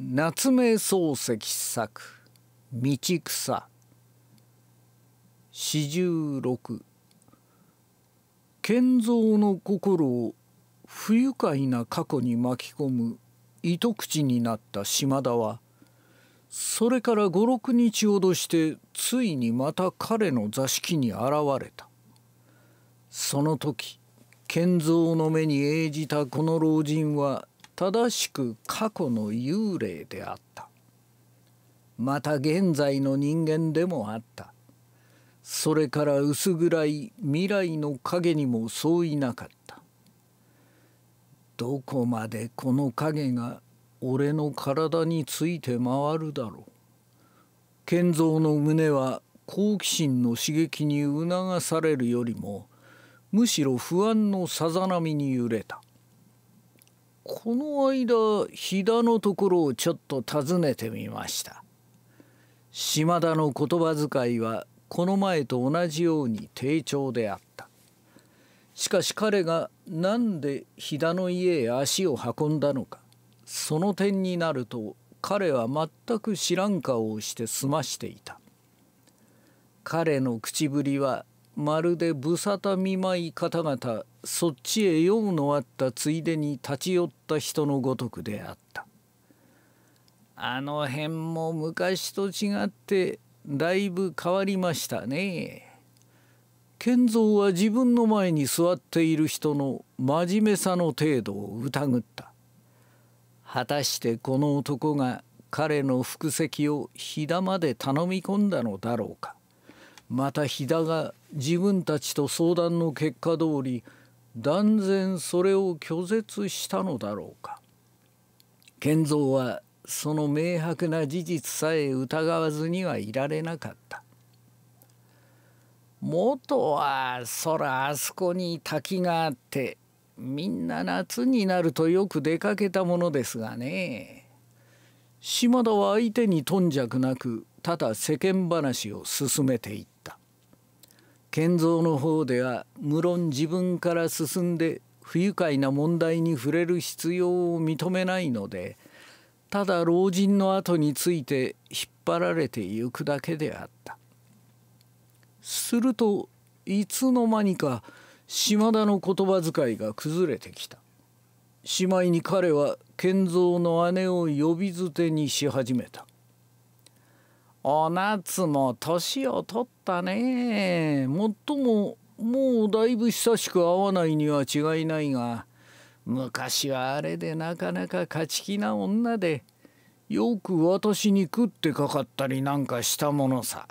夏目漱石作「道草」四十六賢三の心を不愉快な過去に巻き込む糸口になった島田はそれから五六日ほどしてついにまた彼の座敷に現れたその時賢三の目に映じたこの老人は正しく過去の幽霊であったまた現在の人間でもあったそれから薄暗い未来の影にもそういなかったどこまでこの影が俺の体について回るだろう賢三の胸は好奇心の刺激に促されるよりもむしろ不安のさざ波に揺れたこの間飛騨のところをちょっと訪ねてみました島田の言葉遣いはこの前と同じように丁重であったしかし彼が何で飛騨の家へ足を運んだのかその点になると彼は全く知らん顔をして済ましていた彼の口ぶりはまるで無沙汰見舞い方々そっちへ用のあったついでに立ち寄った人のごとくであったあの辺も昔と違ってだいぶ変わりましたね賢三は自分の前に座っている人の真面目さの程度を疑った果たしてこの男が彼の腹席を飛騨まで頼み込んだのだろうかまた飛騨が自分たちと相談の結果通り断然それを拒絶したのだろうか賢三はその明白な事実さえ疑わずにはいられなかった元はそらあそこに滝があってみんな夏になるとよく出かけたものですがね島田は相手に頓着なくただ世間話を進めていった建造の方では無論自分から進んで不愉快な問題に触れる必要を認めないのでただ老人の後について引っ張られてゆくだけであったするといつの間にか島田の言葉遣いが崩れてきたしまいに彼は賢三の姉を呼び捨てにし始めた「お夏も年を取ったねもっとももうだいぶ久しく会わないには違いないが昔はあれでなかなか勝ち気な女でよく私に食ってかかったりなんかしたものさ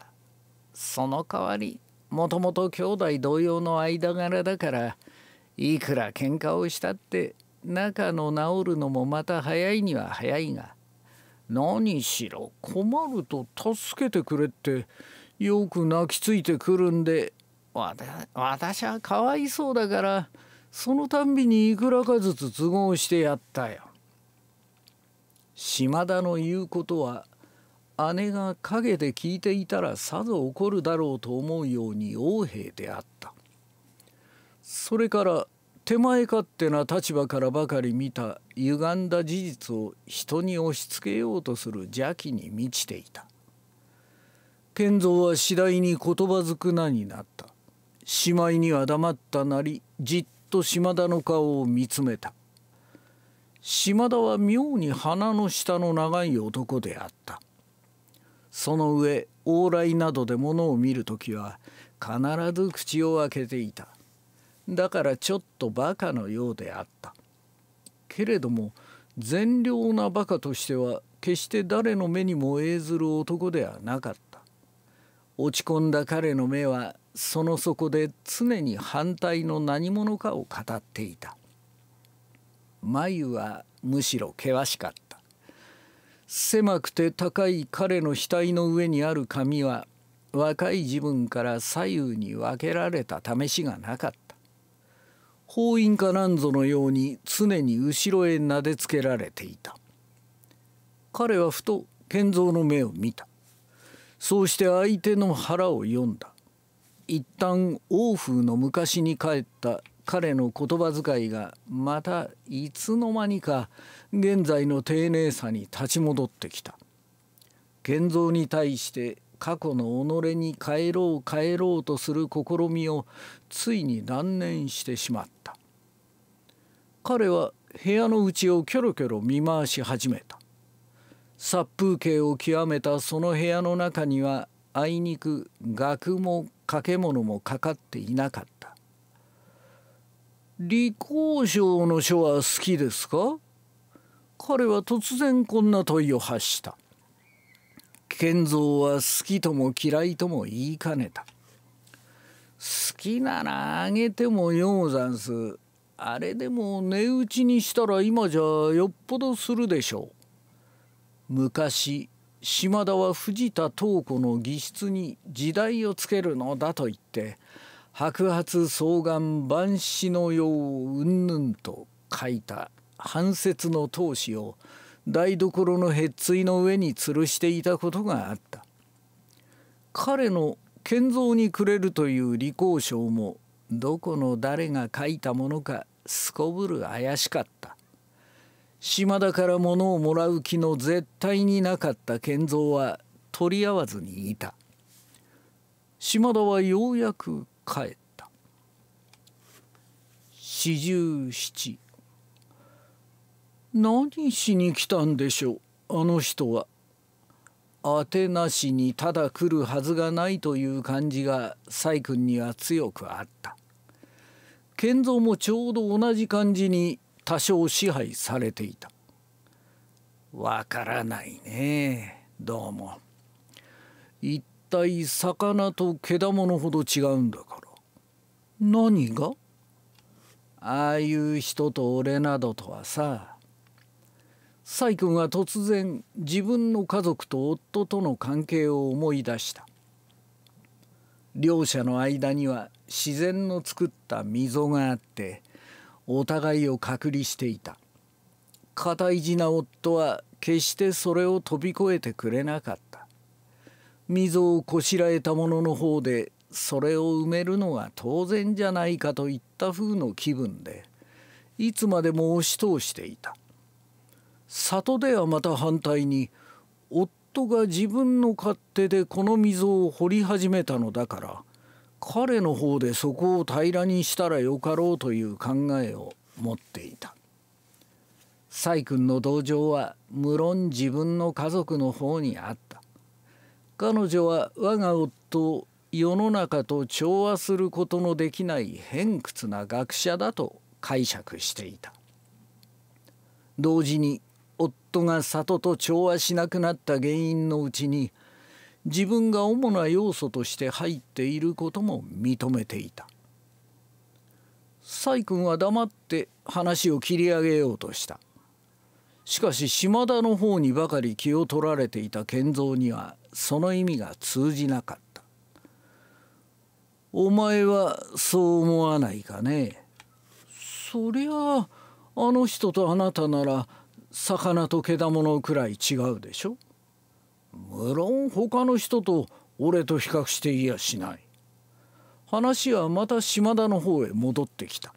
その代わりもともと兄弟同様の間柄だからいくら喧嘩をしたって仲の治るのもまた早いには早いが何しろ困ると助けてくれってよく泣きついてくるんでわた私はかわいそうだからそのたんびにいくらかずつ都合してやったよ。島田の言うことは姉が陰で聞いていたらさぞ怒るだろうと思うように横兵であったそれから手前勝手な立場からばかり見た歪んだ事実を人に押し付けようとする邪気に満ちていた賢三は次第に言葉づくなになったしまいには黙ったなりじっと島田の顔を見つめた島田は妙に鼻の下の長い男であったその上往来などで物を見る時は必ず口を開けていただからちょっとバカのようであったけれども善良な馬鹿としては決して誰の目にも映ずる男ではなかった落ち込んだ彼の目はその底で常に反対の何者かを語っていた眉はむしろ険しかった狭くて高い彼の額の上にある髪は若い自分から左右に分けられた試しがなかった法院かなんぞのように常に後ろへなでつけられていた彼はふと賢三の目を見たそうして相手の腹を読んだ一旦欧風の昔に帰った彼の言葉遣いがまたいつの間にか現在の丁寧さに立ち戻ってきた賢三に対して過去の己に帰ろう帰ろうとする試みをついに断念してしまった彼は部屋の内をキョロキョロ見回し始めた殺風景を極めたその部屋の中にはあいにく額も掛け物もかかっていなかった「李光章の書は好きですか?」彼は突然こんな問いを発した「賢三は好きとも嫌いとも言いかねた好きならあげてもようざんすあれでも値打ちにしたら今じゃよっぽどするでしょう昔島田は藤田東子の義室に時代をつけるのだと言って白髪双眼万死のよううんぬんと書いた半節の闘志を台所のへっついの上に吊るしていたことがあった彼の建造にくれるという利口証もどこの誰が書いたものかすこぶる怪しかった島田から物をもらう気の絶対になかった賢三は取り合わずにいた島田はようやく帰った四十七何しに来たんでしょうあの人は。あてなしにただ来るはずがないという感じが細君には強くあった。賢三もちょうど同じ感じに多少支配されていた。わからないねどうも。一体魚と毛玉のほど違うんだから。何がああいう人と俺などとはさ崔君は突然自分の家族と夫との関係を思い出した両者の間には自然の作った溝があってお互いを隔離していた堅い地な夫は決してそれを飛び越えてくれなかった溝をこしらえた者のの方でそれを埋めるのは当然じゃないかといった風の気分でいつまでも押し通していた里ではまた反対に夫が自分の勝手でこの溝を掘り始めたのだから彼の方でそこを平らにしたらよかろうという考えを持っていた崔君の同情は無論自分の家族の方にあった彼女は我が夫を世の中と調和することのできない偏屈な学者だと解釈していた同時に夫が里と調和しなくなった原因のうちに自分が主な要素として入っていることも認めていた崔君は黙って話を切り上げようとしたしかし島田の方にばかり気を取られていた賢三にはその意味が通じなかったお前はそう思わないかねそりゃああの人とあなたなら魚とけだものくらい違うでしょ無論他の人と俺と比較していやしない話はまた島田の方へ戻ってきた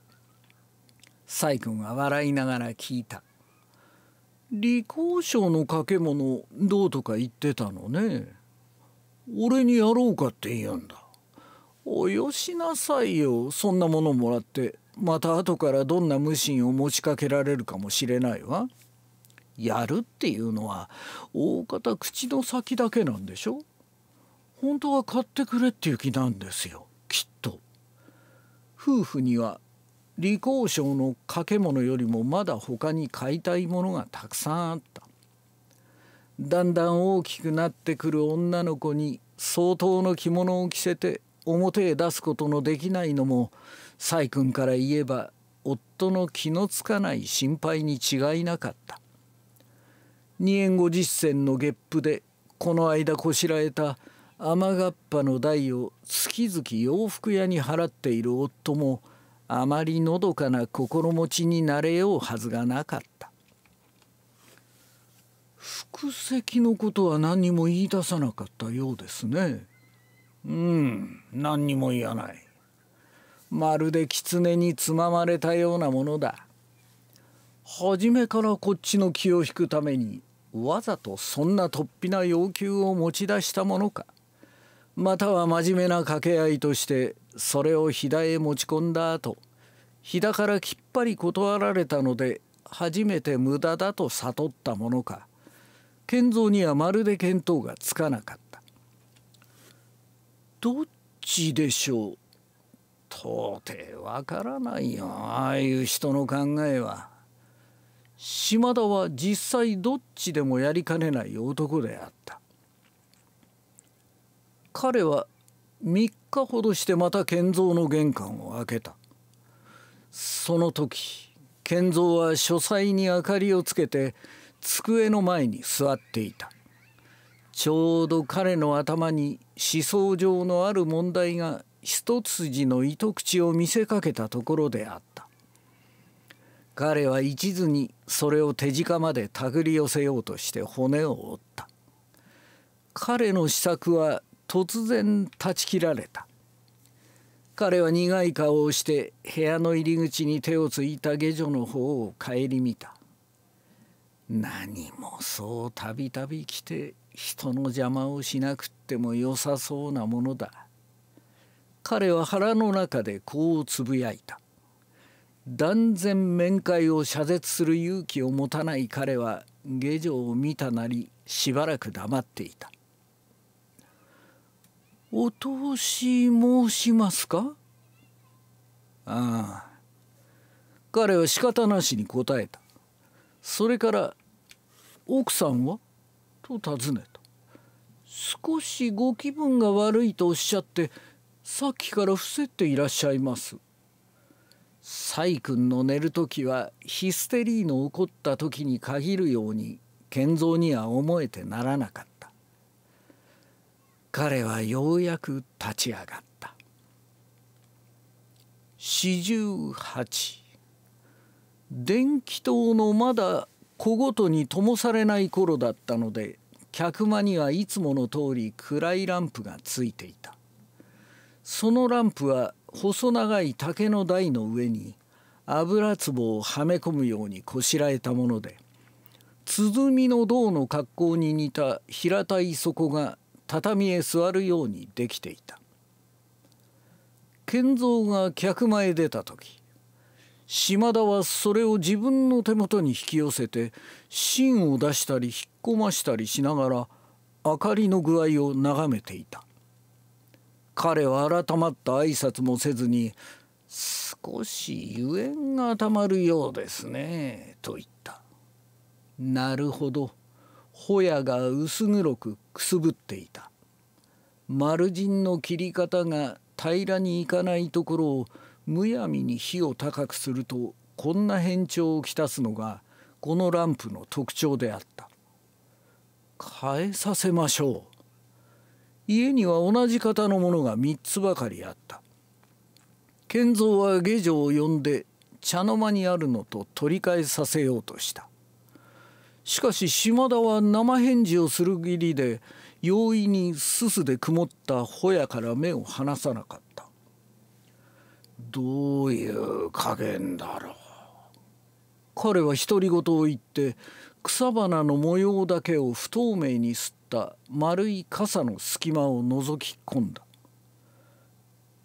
細君は笑いながら聞いた李光賞の掛け物どうとか言ってたのね俺にやろうかって言うんだおよしなさいよそんなものもらってまた後からどんな無心を持ちかけられるかもしれないわ。やるっていうのは大方口の先だけなんでしょ本当は買ってくれっていう気なんですよきっと。夫婦には李口賞の掛け物よりもまだ他に買いたいものがたくさんあった。だんだん大きくなってくる女の子に相当の着物を着せて表へ出すことのできないのも細君から言えば夫の気のつかない心配に違いなかった。二円後実践の月譜でこの間こしらえた雨がっぱの代を月々洋服屋に払っている夫もあまりのどかな心持ちになれようはずがなかった腹石のことは何にも言い出さなかったようですねうん何にも言わないまるで狐につままれたようなものだ初めからこっちの気を引くためにわざとそんな突飛な要求を持ち出したものかまたは真面目な掛け合いとしてそれを飛騨へ持ち込んだ後飛騨からきっぱり断られたので初めて無駄だと悟ったものか賢三にはまるで見当がつかなかったどっちでしょう到底わからないよああいう人の考えは。島田は実際どっちでもやりかねない男であった彼は3日ほどしてまた賢三の玄関を開けたその時賢三は書斎に明かりをつけて机の前に座っていたちょうど彼の頭に思想上のある問題が一筋の糸口を見せかけたところであった彼は一途にそれを手近まで手繰り寄せようとして骨を折った彼の施策は突然断ち切られた彼は苦い顔をして部屋の入り口に手をついた下女の方を顧みた何もそうたびたび来て人の邪魔をしなくっても良さそうなものだ彼は腹の中でこうつぶやいた「断然面会を謝絶する勇気を持たない彼は下女を見たなりしばらく黙っていた「お通し申しますか?」ああ彼は仕方なしに答えたそれから「奥さんは?」と尋ねた少しご気分が悪いとおっしゃってさっきから伏せていらっしゃいますサイ君の寝る時はヒステリーの起こった時に限るように賢三には思えてならなかった彼はようやく立ち上がった四十八電気灯のまだ小ごとに灯されない頃だったので客間にはいつもの通り暗いランプがついていたそのランプは細長い竹の台の上に油壺をはめ込むようにこしらえたもので鼓の胴の格好に似た平たい底が畳へ座るようにできていた賢三が客前へ出た時島田はそれを自分の手元に引き寄せて芯を出したり引っ込ましたりしながら明かりの具合を眺めていた彼は改まった挨拶もせずに「少し油煙がたまるようですね」と言った「なるほど」ホヤが薄黒くくすぶっていた丸陣の切り方が平らにいかないところをむやみに火を高くするとこんな変調をきたすのがこのランプの特徴であった変えさせましょう家には同じ型のものが3つばかりあった賢三は下女を呼んで茶の間にあるのと取り替えさせようとしたしかし島田は生返事をする義理で容易にすすで曇ったホヤから目を離さなかったどういう加減だろう彼は独り言を言って草花の模様だけを不透明にすっった丸い傘の隙間を覗き込んだ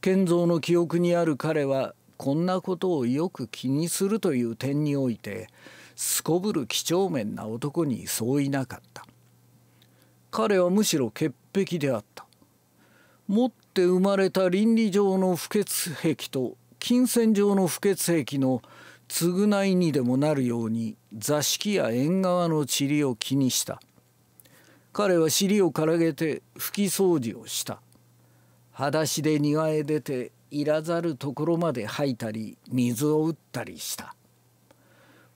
賢三の記憶にある彼はこんなことをよく気にするという点においてすこぶる几帳面な男にそういなかった彼はむしろ潔癖であった持って生まれた倫理上の不潔癖と金銭上の不潔癖の償いにでもなるように座敷や縁側の塵を気にした。彼は尻をからげて拭き掃除をした裸足で庭へ出ていらざるところまで吐いたり水を打ったりした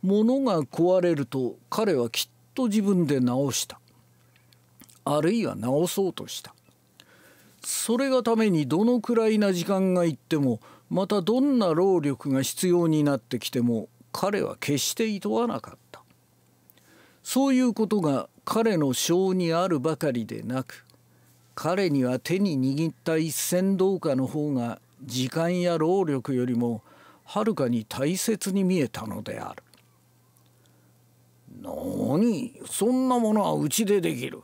物が壊れると彼はきっと自分で直したあるいは直そうとしたそれがためにどのくらいな時間がいってもまたどんな労力が必要になってきても彼は決して厭わなかったそういうことが彼の性にあるばかりでなく彼には手に握った一銭銅貨の方が時間や労力よりもはるかに大切に見えたのである。何そんなものはうちでできる。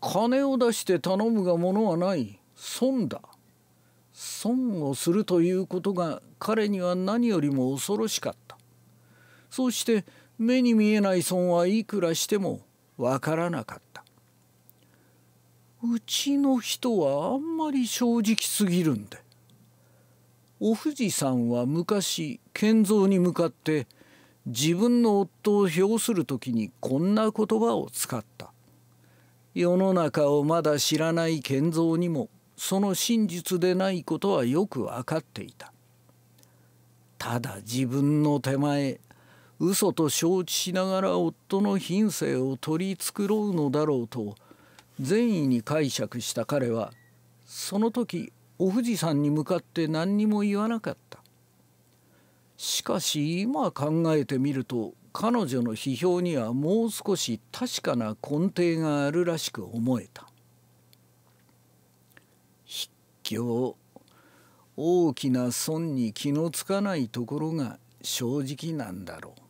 金を出して頼むがものはない損だ。損をするということが彼には何よりも恐ろしかった。そして目に見えない損はいくらしてもわからなかったうちの人はあんまり正直すぎるんでお藤さんは昔賢三に向かって自分の夫を評する時にこんな言葉を使った世の中をまだ知らない賢三にもその真実でないことはよく分かっていたただ自分の手前嘘と承知しながら夫の品性を取り繕うのだろうと善意に解釈した彼はその時お富士山に向かって何にも言わなかったしかし今考えてみると彼女の批評にはもう少し確かな根底があるらしく思えた筆境大きな損に気のつかないところが正直なんだろう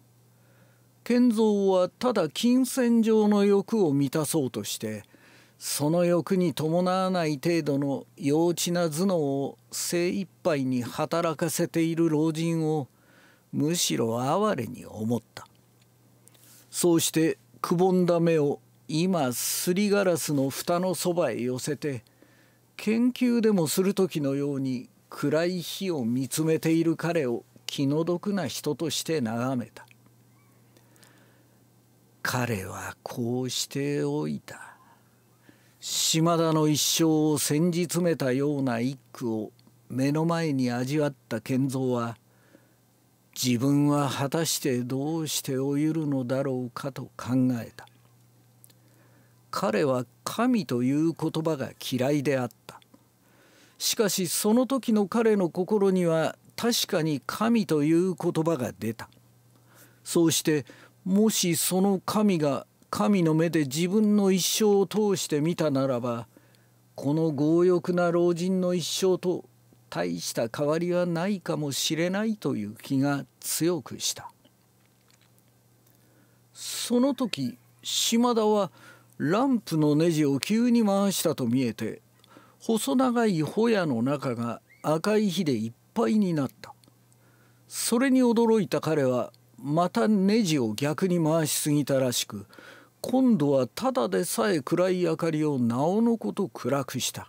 賢三はただ金銭上の欲を満たそうとしてその欲に伴わない程度の幼稚な頭脳を精一杯に働かせている老人をむしろ哀れに思ったそうしてくぼんだ目を今すりガラスの蓋のそばへ寄せて研究でもする時のように暗い日を見つめている彼を気の毒な人として眺めた彼はこうしておいた島田の一生を煎じ詰めたような一句を目の前に味わった賢三は自分は果たしてどうしておいるのだろうかと考えた彼は神という言葉が嫌いであったしかしその時の彼の心には確かに神という言葉が出たそうしてもしその神が神の目で自分の一生を通して見たならばこの強欲な老人の一生と大した変わりはないかもしれないという気が強くしたその時島田はランプのネジを急に回したと見えて細長いホヤの中が赤い火でいっぱいになったそれに驚いた彼はまたネジを逆に回しすぎたらしく今度はただでさえ暗い明かりをなおのこと暗くした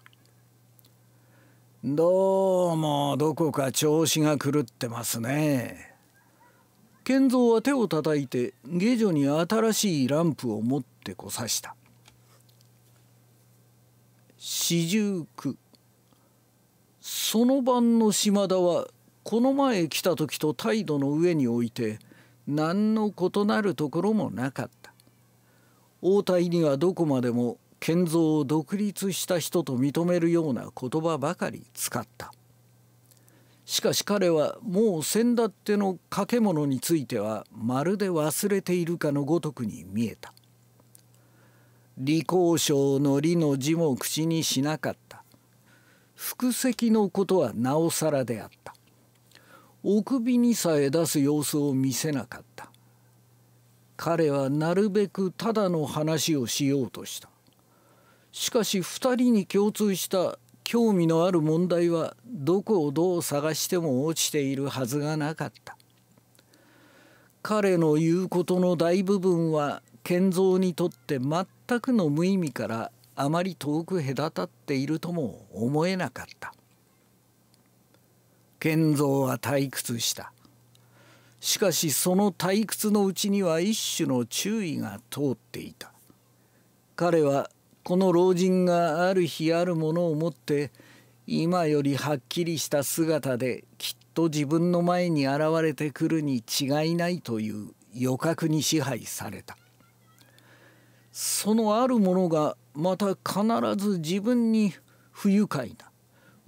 どうもどこか調子が狂ってますね賢三は手をたたいて下女に新しいランプを持ってこさした四十九その晩の島田はこの前来た時と態度の上に置いて何の異なるところもなかった応対にはどこまでも建造を独立した人と認めるような言葉ばかり使ったしかし彼はもう先だっての掛け物についてはまるで忘れているかのごとくに見えた李光省の理の字も口にしなかった複席のことはなおさらであったお首にさえ出す様子を見せなかった彼はなるべくただの話をしようとしたしかし2人に共通した興味のある問題はどこをどう探しても落ちているはずがなかった彼の言うことの大部分は賢三にとって全くの無意味からあまり遠く隔たっているとも思えなかった賢三は退屈したしかしその退屈のうちには一種の注意が通っていた彼はこの老人がある日あるものを持って今よりはっきりした姿できっと自分の前に現れてくるに違いないという予覚に支配されたそのあるものがまた必ず自分に不愉快な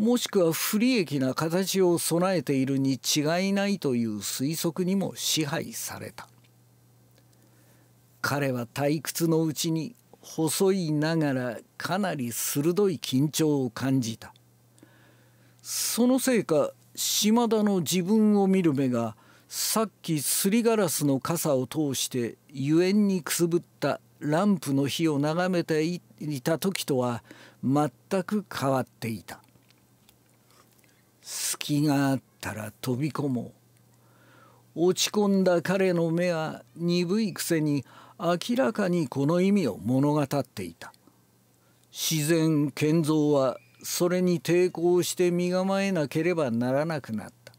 もしくは不利益な形を備えているに違いないという推測にも支配された彼は退屈のうちに細いながらかなり鋭い緊張を感じたそのせいか島田の自分を見る目がさっきすりガラスの傘を通してゆえんにくすぶったランプの火を眺めていた時とは全く変わっていた隙があったら飛び込もう落ち込んだ彼の目は鈍いくせに明らかにこの意味を物語っていた自然建三はそれに抵抗して身構えなければならなくなった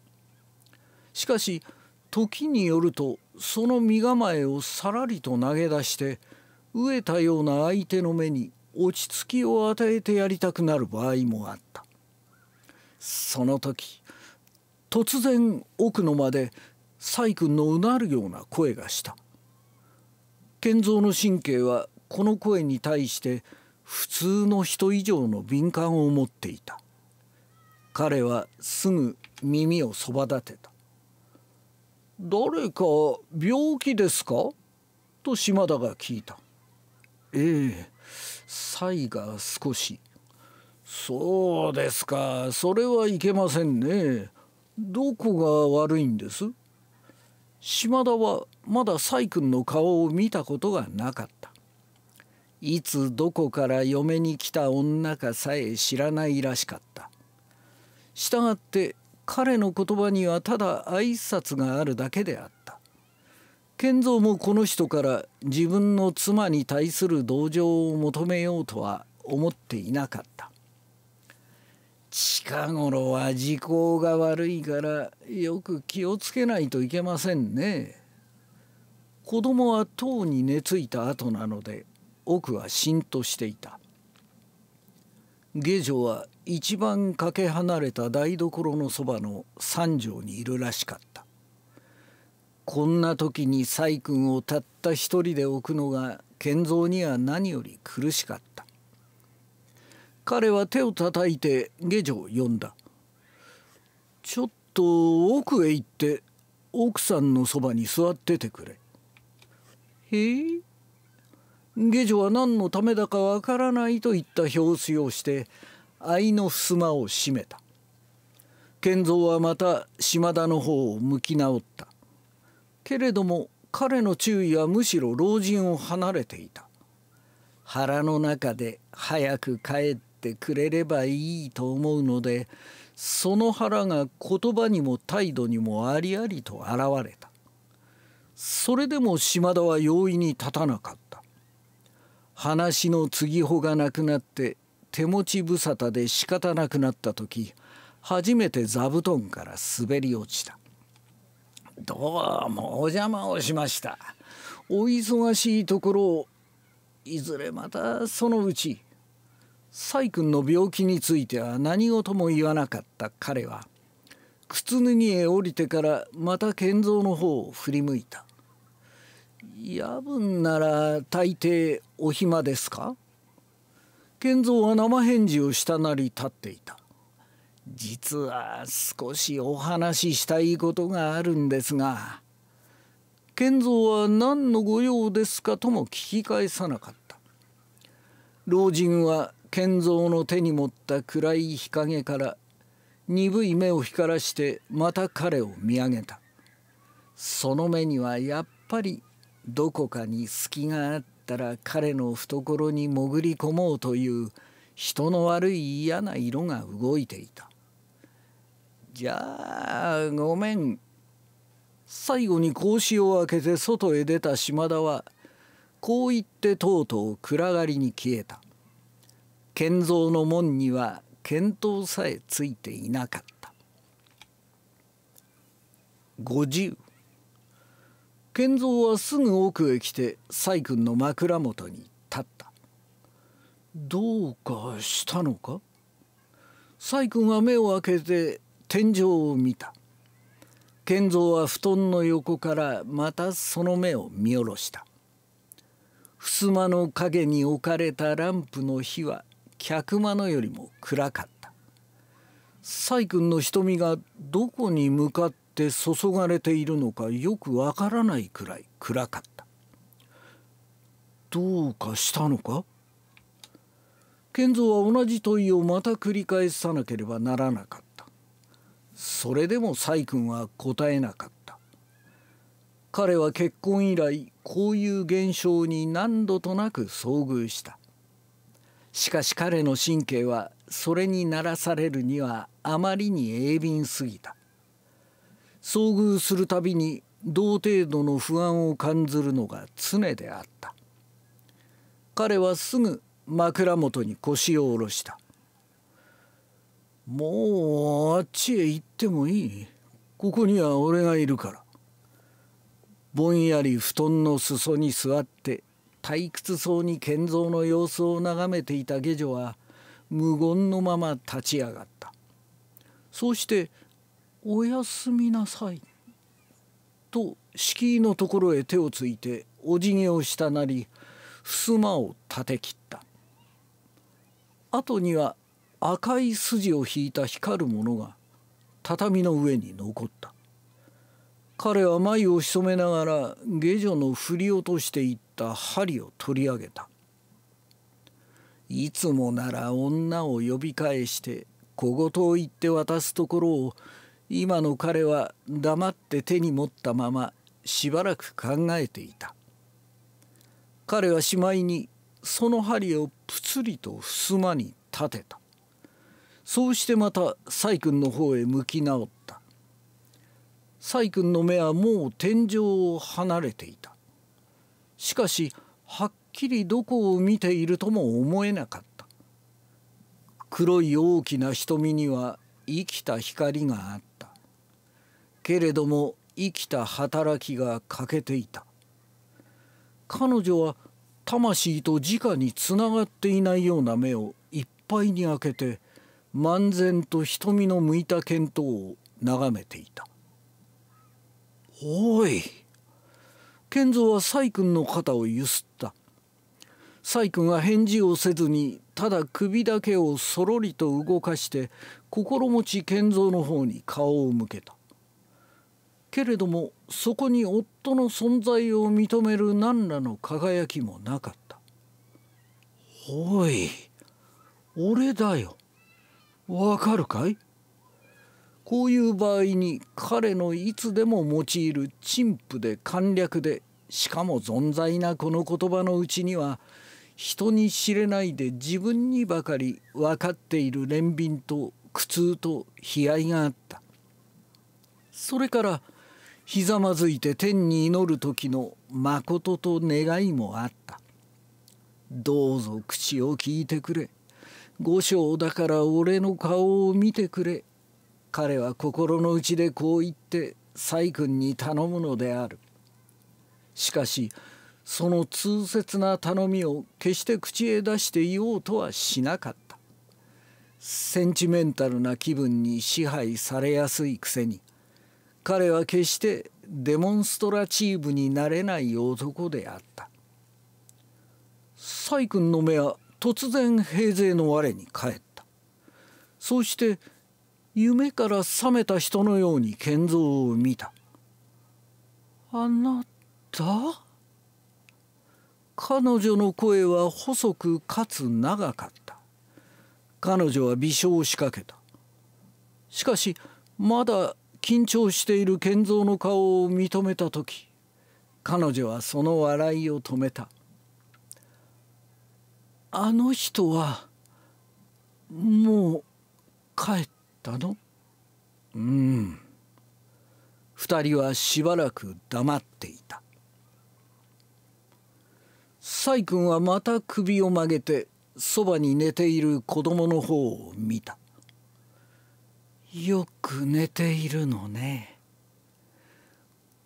しかし時によるとその身構えをさらりと投げ出して飢えたような相手の目に落ち着きを与えてやりたくなる場合もあったその時突然奥の間で崔君のうなるような声がした賢三の神経はこの声に対して普通の人以上の敏感を持っていた彼はすぐ耳をそば立てた「誰か病気ですか?」と島田が聞いた「ええ才が少し」そうですかそれはいけませんねどこが悪いんです島田はまだ細君の顔を見たことがなかったいつどこから嫁に来た女かさえ知らないらしかったしたがって彼の言葉にはただ挨拶があるだけであった賢三もこの人から自分の妻に対する同情を求めようとは思っていなかった近頃は時効が悪いからよく気をつけないといけませんね。子供は塔に寝ついた後なので奥はしんとしていた下女は一番かけ離れた台所のそばの三条にいるらしかったこんな時に細君をたった一人で置くのが賢三には何より苦しかった彼は手を叩いて下女を呼んだちょっと奥へ行って奥さんのそばに座っててくれへえ下女は何のためだかわからないといった拍子をして愛の襖を閉めた賢三はまた島田の方を向き直ったけれども彼の注意はむしろ老人を離れていた腹の中で早く帰ってってくれればいいと思うのでその腹が言葉にも態度にもありありと現れたそれでも島田は容易に立たなかった話の継ぎ穂がなくなって手持ち無沙汰で仕方なくなった時初めて座布団から滑り落ちたどうもお邪魔をしましたお忙しいところをいずれまたそのうち崔君の病気については何事も言わなかった彼は靴脱ぎへ降りてからまた賢三の方を振り向いた夜分なら大抵お暇ですか賢三は生返事をしたなり立っていた実は少しお話ししたいことがあるんですが賢三は何の御用ですかとも聞き返さなかった老人は賢三の手に持った暗い日陰から鈍い目を光らしてまた彼を見上げたその目にはやっぱりどこかに隙があったら彼の懐に潜り込もうという人の悪い嫌な色が動いていたじゃあごめん最後に格子を開けて外へ出た島田はこう言ってとうとう暗がりに消えた建造の門には見当さえついていなかった50建造はすぐ奥へ来て細君の枕元に立ったどうかしたのか細君は目を開けて天井を見た賢三は布団の横からまたその目を見下ろした襖の陰に置かれたランプの火は客間のよりも暗かった細君の瞳がどこに向かって注がれているのかよくわからないくらい暗かったどうかしたのか賢三は同じ問いをまた繰り返さなければならなかったそれでも細君は答えなかった彼は結婚以来こういう現象に何度となく遭遇したしかし彼の神経はそれに慣らされるにはあまりに鋭敏すぎた遭遇するたびに同程度の不安を感ずるのが常であった彼はすぐ枕元に腰を下ろした「もうあっちへ行ってもいいここには俺がいるから」ぼんやり布団の裾に座って退屈そうに建造の様子を眺めていた下女は無言のまま立ち上がったそうして「おやすみなさい」と敷居のところへ手をついてお辞儀をしたなり襖を立て切った後には赤い筋を引いた光るものが畳の上に残った彼は眉を潜めながら下女の振り落としていった針を取り上げたいつもなら女を呼び返して小言を言って渡すところを今の彼は黙って手に持ったまましばらく考えていた彼はしまいにその針をぷつりと襖に立てたそうしてまた細君の方へ向き直った崔君の目はもう天井を離れていたしかしはっきりどこを見ているとも思えなかった黒い大きな瞳には生きた光があったけれども生きた働きが欠けていた彼女は魂と直につながっていないような目をいっぱいに開けて漫然と瞳の向いた見当を眺めていたおい賢三はイ君の肩をゆすった細君は返事をせずにただ首だけをそろりと動かして心持ち賢三の方に顔を向けたけれどもそこに夫の存在を認める何らの輝きもなかった「おい俺だよわかるかいこういう場合に彼のいつでも用いる陳腐で簡略でしかも存在なこの言葉のうちには人に知れないで自分にばかり分かっている憐憫と苦痛と悲哀があったそれからひざまずいて天に祈る時の誠と願いもあったどうぞ口を聞いてくれ五章だから俺の顔を見てくれ彼は心の内でこう言って細君に頼むのであるしかしその痛切な頼みを決して口へ出していようとはしなかったセンチメンタルな気分に支配されやすいくせに彼は決してデモンストラチーブになれない男であった細君の目は突然平勢の我に返ったそうして夢から覚めた人のように賢三を見たあなた彼女の声は細くかつ長かった彼女は微笑を仕掛けたしかしまだ緊張している賢三の顔を認めた時彼女はその笑いを止めたあの人はもう帰ったったのうん二人はしばらく黙っていた細君はまた首を曲げてそばに寝ている子供の方を見たよく寝ているのね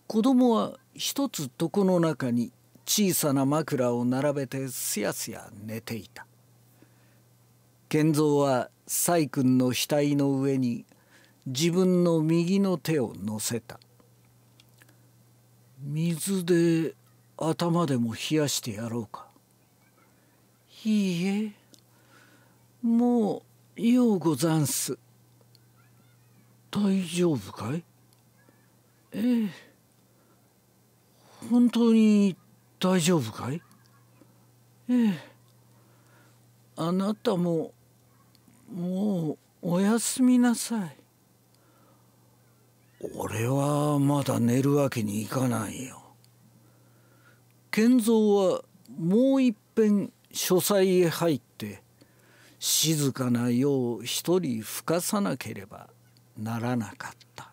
子供は一つ床の中に小さな枕を並べてすやすや寝ていた賢三は崔君の額の上に自分の右の手を乗せた水で頭でも冷やしてやろうかいいえもうようござんす大丈夫かいええ本当に大丈夫かいええあなたももうおやすみなさい俺はまだ寝るわけにいかないよ賢三はもういっぺん書斎へ入って静かな夜を一人ふかさなければならなかった